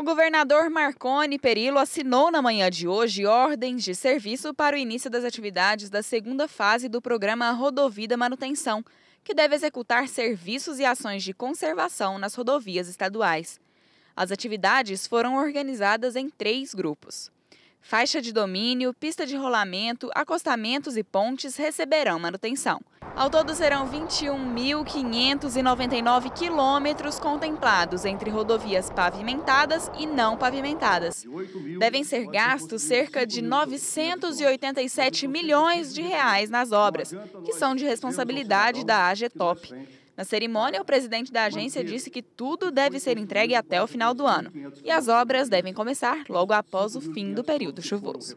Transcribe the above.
O governador Marconi Perillo assinou na manhã de hoje ordens de serviço para o início das atividades da segunda fase do programa Rodovida Manutenção, que deve executar serviços e ações de conservação nas rodovias estaduais. As atividades foram organizadas em três grupos. Faixa de domínio, pista de rolamento, acostamentos e pontes receberão manutenção. Ao todo serão 21.599 quilômetros contemplados entre rodovias pavimentadas e não pavimentadas. Devem ser gastos cerca de 987 milhões de reais nas obras, que são de responsabilidade da AGTOP. Na cerimônia, o presidente da agência disse que tudo deve ser entregue até o final do ano e as obras devem começar logo após o fim do período chuvoso.